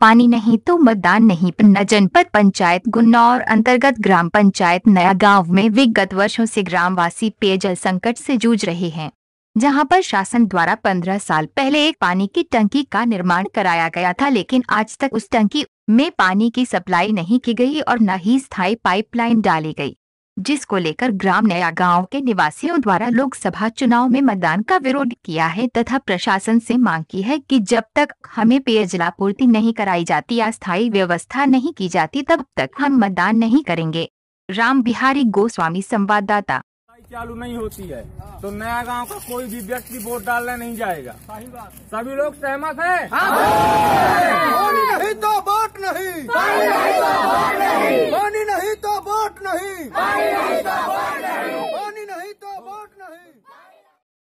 पानी नहीं तो मतदान नहीं पन्ना जनपद पंचायत गुन्नौर अंतर्गत ग्राम पंचायत नया गांव में विगत वर्षों से ग्रामवासी पेयजल संकट से जूझ रहे हैं जहां पर शासन द्वारा 15 साल पहले एक पानी की टंकी का निर्माण कराया गया था लेकिन आज तक उस टंकी में पानी की सप्लाई नहीं की गई और न ही स्थायी पाइपलाइन डाली गई जिसको लेकर ग्राम नया गांव के निवासियों द्वारा लोकसभा चुनाव में मतदान का विरोध किया है तथा प्रशासन से मांग की है कि जब तक हमें पेयजलापूर्ति नहीं कराई जाती या स्थायी व्यवस्था नहीं की जाती तब तक हम मतदान नहीं करेंगे राम बिहारी गोस्वामी संवाददाता चालू नहीं होती है तो नया गाँव का कोई भी व्यक्ति वोट डालने नहीं जाएगा सभी लोग सहमत है हाँ। नहीं पानी नहीं तो वोट नहीं तो